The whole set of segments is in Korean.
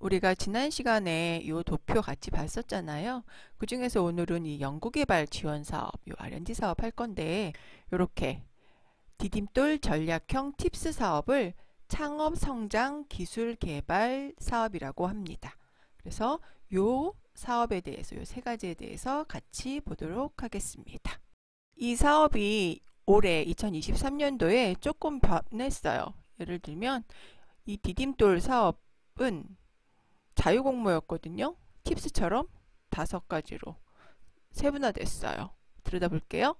우리가 지난 시간에 이 도표 같이 봤었잖아요. 그 중에서 오늘은 이 연구개발 지원 사업, 이 R&D 사업 할 건데 이렇게 디딤돌 전략형 팁스 사업을 창업 성장 기술 개발 사업이라고 합니다. 그래서 이 사업에 대해서 요 세 가지에 대해서 같이 보도록 하겠습니다. 이 사업이 올해 2023년도에 조금 변했어요. 예를 들면 이 디딤돌 사업은 자유공모였거든요. 킵스처럼 다섯 가지로 세분화됐어요. 들여다볼게요.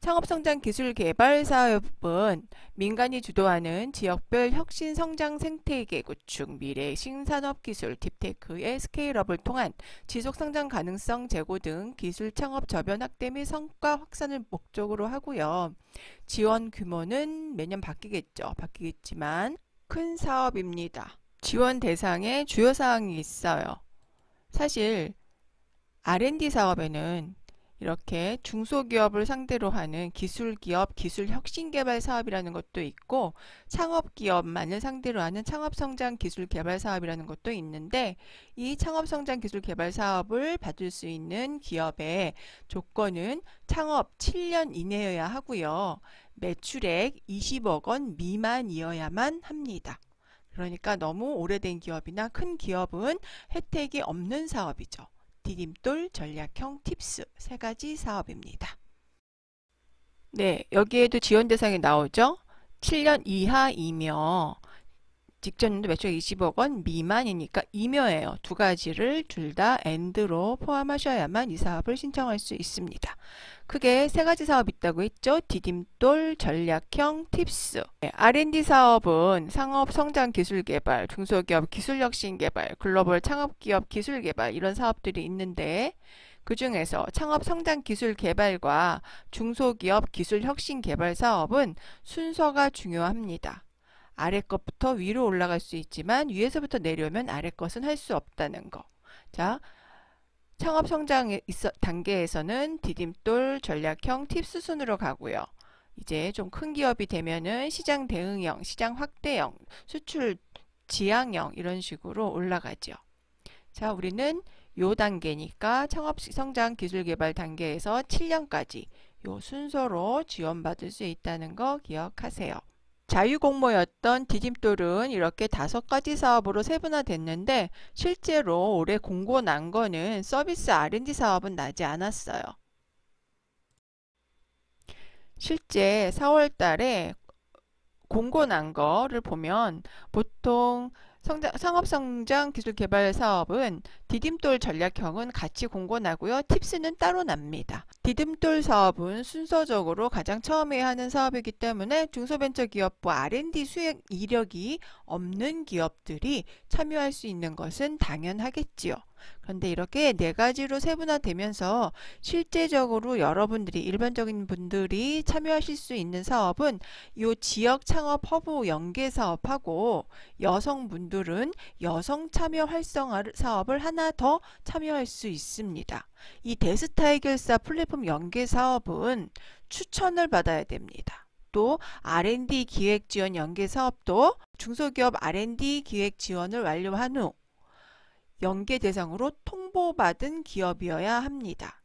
창업성장 기술 개발 사업은 민간이 주도하는 지역별 혁신 성장 생태계 구축, 미래 신산업 기술, 딥테크의 스케일업을 통한 지속 성장 가능성 제고 등 기술 창업 저변 확대 및 성과 확산을 목적으로 하고요. 지원 규모는 매년 바뀌겠죠. 바뀌겠지만 큰 사업입니다. 지원 대상의 주요 사항이 있어요. 사실 R&D 사업에는 이렇게 중소기업을 상대로 하는 기술기업, 기술혁신개발 사업이라는 것도 있고 창업기업만을 상대로 하는 창업성장기술개발 사업이라는 것도 있는데 이 창업성장기술개발 사업을 받을 수 있는 기업의 조건은 창업 7년 이내여야 하고요. 매출액 20억 원 미만이어야만 합니다. 그러니까 너무 오래된 기업이나 큰 기업은 혜택이 없는 사업이죠. 디딤돌, 전략형, 팁스 세 가지 사업입니다. 네, 여기에도 지원 대상이 나오죠. 7년 이하이며 직전인데 매출 20억 원 미만이니까 임여예요두 가지를 둘 다 엔드로 포함하셔야만 이 사업을 신청할 수 있습니다. 크게 세 가지 사업 있다고 했죠. 디딤돌, 전략형, 팁스. R&D 네, 사업은 상업 성장 기술 개발, 중소기업 기술 혁신 개발, 글로벌 창업 기업 기술 개발 이런 사업들이 있는데 그 중에서 창업 성장 기술 개발과 중소기업 기술 혁신 개발 사업은 순서가 중요합니다. 아래 것부터 위로 올라갈 수 있지만 위에서부터 내려오면 아래 것은 할 수 없다는 거. 자, 창업 성장 단계에서는 디딤돌, 전략형, 팁스 순으로 가고요. 이제 좀 큰 기업이 되면은 시장 대응형, 시장 확대형, 수출 지향형 이런 식으로 올라가죠. 자, 우리는 요 단계니까 창업 성장 기술 개발 단계에서 7년까지 요 순서로 지원받을 수 있다는 거 기억하세요. 자유공모였던 디딤돌은 이렇게 다섯 가지 사업으로 세분화됐는데 실제로 올해 공고 난 거는 서비스 R&D 사업은 나지 않았어요. 실제 4월 달에 공고 난 거를 보면 보통 성장, 상업성장 기술개발 사업은 디딤돌 전략형은 같이 공고나고요. 팁스는 따로 납니다. 디딤돌 사업은 순서적으로 가장 처음에 하는 사업이기 때문에 중소벤처기업부 R&D 수행 이력이 없는 기업들이 참여할 수 있는 것은 당연하겠지요. 그런데 이렇게 네 가지로 세분화되면서 실제적으로 여러분들이 일반적인 분들이 참여하실 수 있는 사업은 요 지역 창업 허브 연계 사업하고 여성분들은 여성 참여 활성화 사업을 하나 더 참여할 수 있습니다. 이 데스타 해결사 플랫폼 연계 사업은 추천을 받아야 됩니다. 또 R&D 기획 지원 연계 사업도 중소기업 R&D 기획 지원을 완료한 후 연계 대상으로 통보받은 기업이어야 합니다.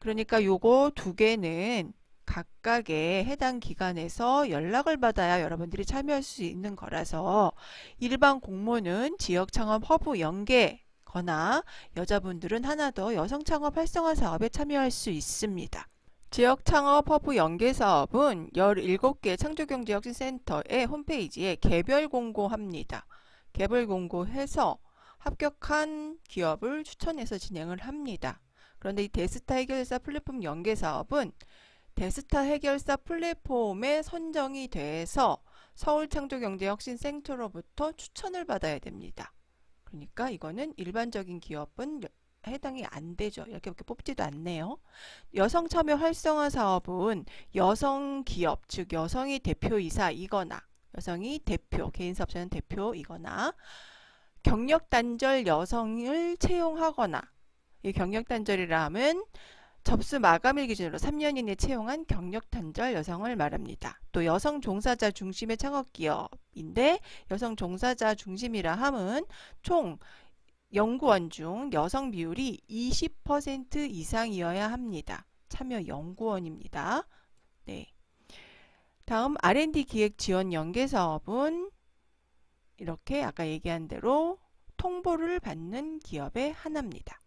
그러니까 요거 두 개는 각각의 해당 기관에서 연락을 받아야 여러분들이 참여할 수 있는 거라서 일반 공모는 지역 창업 허브 연계 거나 여자분들은 하나 더 여성 창업 활성화 사업에 참여할 수 있습니다. 지역 창업 허브 연계 사업은 17개 창조경제혁신센터의 홈페이지에 개별 공고합니다. 개별 공고해서 합격한 기업을 추천해서 진행을 합니다. 그런데 이 데스타 해결사 플랫폼 연계 사업은 데스타 해결사 플랫폼에 선정이 돼서 서울창조경제혁신센터로부터 추천을 받아야 됩니다. 그러니까 이거는 일반적인 기업은 해당이 안 되죠. 이렇게밖에 뽑지도 않네요. 여성 참여 활성화 사업은 여성 기업, 즉 여성이 대표이사이거나 여성이 대표, 개인 사업자는 대표이거나 경력 단절 여성을 채용하거나 이 경력 단절이라 함은 접수 마감일 기준으로 3년 이내 채용한 경력 단절 여성을 말합니다. 또 여성 종사자 중심의 창업 기업인데 여성 종사자 중심이라 함은 총 연구원 중 여성 비율이 20% 이상이어야 합니다. 참여 연구원입니다. 네. 다음 R&D 기획 지원 연계 사업은 이렇게 아까 얘기한 대로 통보를 받는 기업의 하나입니다.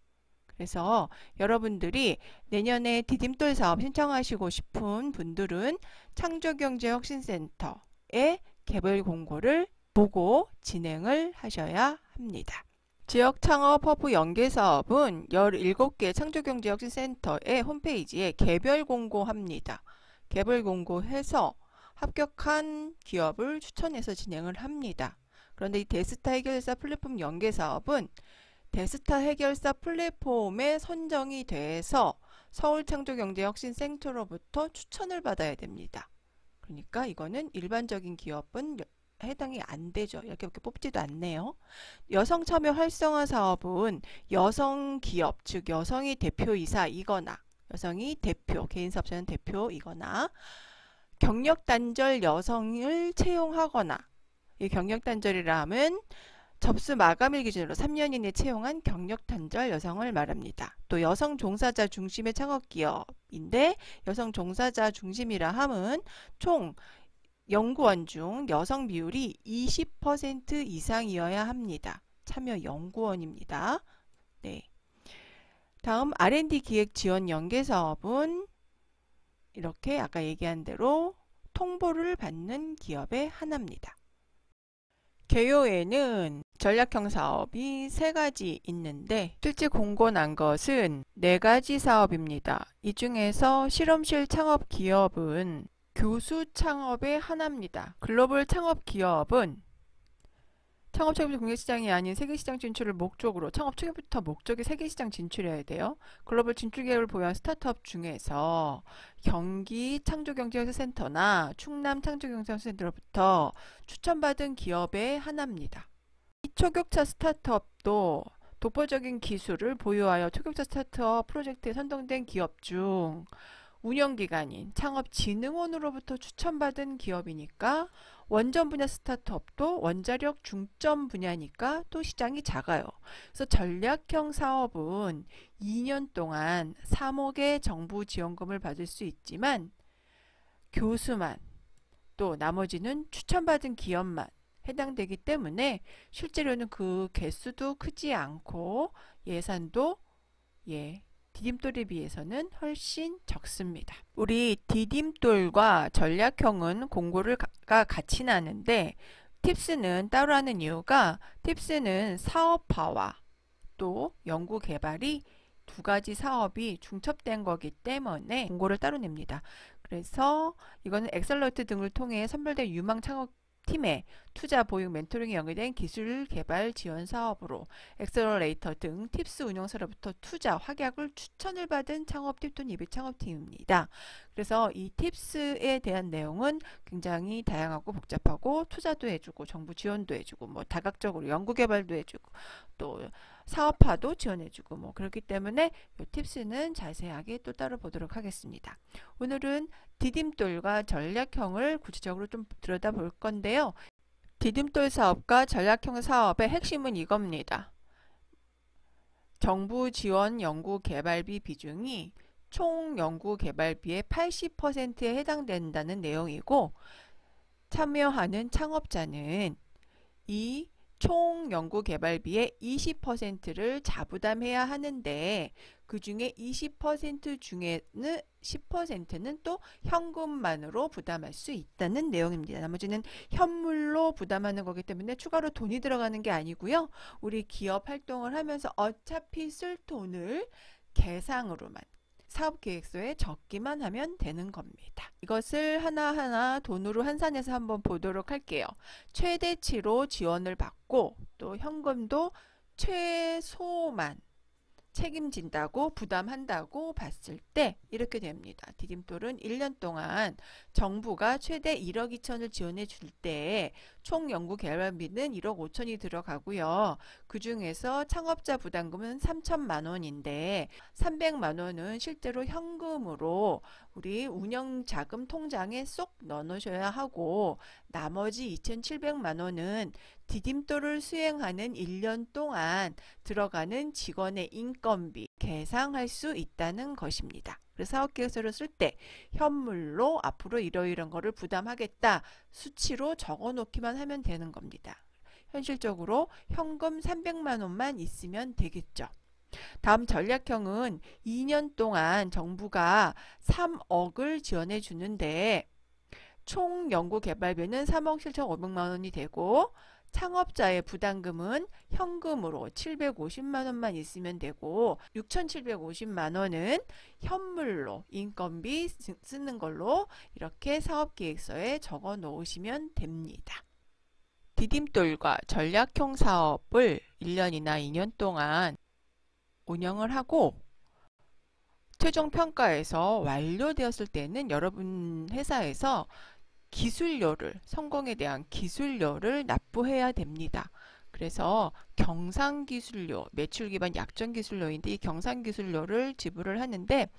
그래서 여러분들이 내년에 디딤돌 사업 신청하시고 싶은 분들은 창조경제혁신센터의 개별 공고를 보고 진행을 하셔야 합니다. 지역 창업 허브 연계 사업은 17개 창조경제혁신센터의 홈페이지에 개별 공고합니다. 개별 공고해서 합격한 기업을 추천해서 진행을 합니다. 그런데 이 데스타 해결사 플랫폼 연계 사업은 데스타 해결사 플랫폼에 선정이 돼서 서울창조경제혁신센터로부터 추천을 받아야 됩니다. 그러니까 이거는 일반적인 기업은 해당이 안 되죠. 이렇게밖에 뽑지도 않네요. 여성 참여 활성화 사업은 여성 기업, 즉 여성이 대표이사이거나 여성이 대표, 개인 사업자는 대표이거나 경력 단절 여성을 채용하거나 이 경력 단절이라함은 접수 마감일 기준으로 3년 이내 채용한 경력 단절 여성을 말합니다. 또 여성 종사자 중심의 창업 기업인데 여성 종사자 중심이라 함은 총 연구원 중 여성 비율이 20% 이상이어야 합니다. 참여 연구원입니다. 네. 다음 R&D 기획 지원 연계 사업은 이렇게 아까 얘기한 대로 통보를 받는 기업의 하나입니다. 개요에는 전략형 사업이 세 가지 있는데 실제 공고 난 것은 네 가지 사업입니다. 이 중에서 실험실 창업 기업은 교수 창업의 하나입니다. 글로벌 창업 기업은 창업 책임자 공개시장이 아닌 세계시장 진출을 목적으로 창업 초기부터 목적이 세계시장 진출해야 돼요. 글로벌 진출 계획을 보유한 스타트업 중에서 경기 창조경제연수센터나 충남 창조경제연구센터로부터 추천받은 기업의 하나입니다. 이 초격차 스타트업도 독보적인 기술을 보유하여 초격차 스타트업 프로젝트에 선동된 기업 중 운영기관인 창업진흥원으로부터 추천받은 기업이니까 원전 분야 스타트업도 원자력 중점 분야니까 또 시장이 작아요. 그래서 전략형 사업은 2년 동안 3억의 정부 지원금을 받을 수 있지만 교수만 또 나머지는 추천받은 기업만 해당되기 때문에 실제로는 그 개수도 크지 않고 예산도 예 디딤돌에 비해서는 훨씬 적습니다. 우리 디딤돌과 전략형은 공고를 가, 같이 나는데 팁스는 따로 하는 이유가 팁스는 사업화와 또 연구개발이 두 가지 사업이 중첩된 거기 때문에 공고를 따로 냅니다. 그래서 이거는 엑셀러트 등을 통해 선별된 유망 창업 팀에 투자 보육 멘토링에 연계된 기술 개발 지원 사업으로 엑셀러레이터 등 팁스 운영사로부터 투자 확약을 추천을 받은 창업 팁돈 예비 창업팀입니다. 그래서 이 팁스에 대한 내용은 굉장히 다양하고 복잡하고 투자도 해주고 정부 지원도 해주고 뭐 다각적으로 연구 개발도 해주고 또 사업화도 지원해주고 뭐 그렇기 때문에 이 팁스는 자세하게 또 따로 보도록 하겠습니다. 오늘은 디딤돌과 전략형을 구체적으로 좀 들여다볼 건데요. 디딤돌 사업과 전략형 사업의 핵심은 이겁니다. 정부 지원 연구 개발비 비중이 총 연구 개발비의 80%에 해당된다는 내용이고 참여하는 창업자는 이총 연구개발비의 20%를 자부담해야 하는데 그 중에 20% 중에는 10%는 또 현금만으로 부담할 수 있다는 내용입니다. 나머지는 현물로 부담하는 거기 때문에 추가로 돈이 들어가는 게 아니고요. 우리 기업 활동을 하면서 어차피 쓸 돈을 계상으로만 사업계획서에 적기만 하면 되는 겁니다. 이것을 하나하나 돈으로 환산해서 한번 보도록 할게요. 최대치로 지원을 받고 또 현금도 최소만 책임진다고 부담한다고 봤을 때 이렇게 됩니다. 디딤돌은 1년 동안 정부가 최대 1억 2천을 지원해 줄 때 총 연구 개발비는 1억 5천이 들어가고요. 그 중에서 창업자 부담금은 3천만 원인데 300만 원은 실제로 현금으로 우리 운영자금 통장에 쏙 넣어 놓으셔야 하고 나머지 2,700만 원은 디딤돌을 수행하는 1년 동안 들어가는 직원의 인건비 계상할 수 있다는 것입니다. 그래서 사업계획서를 쓸 때 현물로 앞으로 이러이런 거를 부담하겠다 수치로 적어 놓기만 하면 되는 겁니다. 현실적으로 현금 300만 원만 있으면 되겠죠. 다음 전략형은 2년 동안 정부가 3억을 지원해 주는데 총 연구개발비는 3억 7,500만 원이 되고 창업자의 부담금은 현금으로 750만 원만 있으면 되고 6,750만 원은 현물로 인건비 쓰는 걸로 이렇게 사업계획서에 적어 놓으시면 됩니다. 디딤돌과 전략형 사업을 1년이나 2년 동안 운영을 하고 최종 평가에서 완료되었을 때는 여러분 회사에서 기술료를 성공에 대한 기술료를 납부해야 됩니다. 그래서 경상기술료, 매출기반 약정기술료인데 이 경상기술료를 지불을 하는데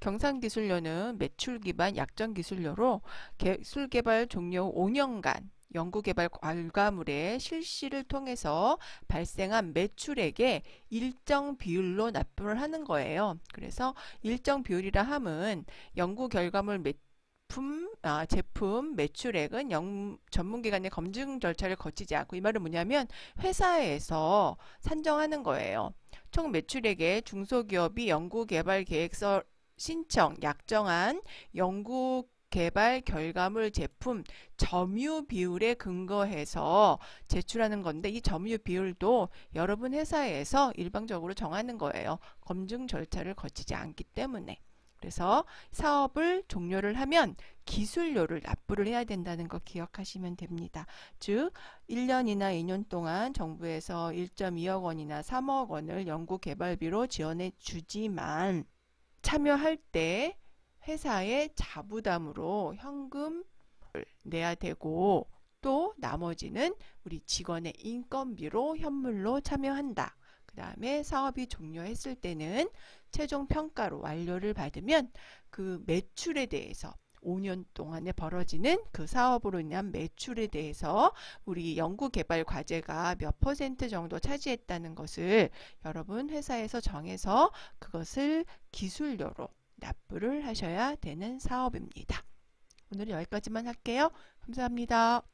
경상기술료는 매출기반 약정기술료로 기술개발 종료 5년간 연구개발 과과물의 실시를 통해서 발생한 매출액에 일정 비율로 납부를 하는 거예요. 그래서 일정 비율이라 함은 연구 결과물 매품 아, 제품 매출액은 영, 전문기관의 검증 절차를 거치지 않고 이 말은 뭐냐면 회사에서 산정하는 거예요. 총 매출액에 중소기업이 연구개발계획서 신청, 약정한 연구 개발 결과물 제품 점유 비율에 근거해서 제출하는 건데 이 점유 비율도 여러분 회사에서 일방적으로 정하는 거예요. 검증 절차를 거치지 않기 때문에. 그래서 사업을 종료를 하면 기술료를 납부를 해야 된다는 거 기억하시면 됩니다. 즉 1년이나 2년 동안 정부에서 1.2억 원이나 3억 원을 연구개발비로 지원해 주지만 참여할 때 회사의 자부담으로 현금을 내야 되고 또 나머지는 우리 직원의 인건비로 현물로 참여한다. 그 다음에 사업이 종료했을 때는 최종 평가로 완료를 받으면 그 매출에 대해서 5년 동안에 벌어지는 그 사업으로 인한 매출에 대해서 우리 연구개발 과제가 몇 퍼센트 정도 차지했다는 것을 여러분 회사에서 정해서 그것을 기술료로 납부를 하셔야 되는 사업입니다. 오늘 여기까지만 할게요. 감사합니다.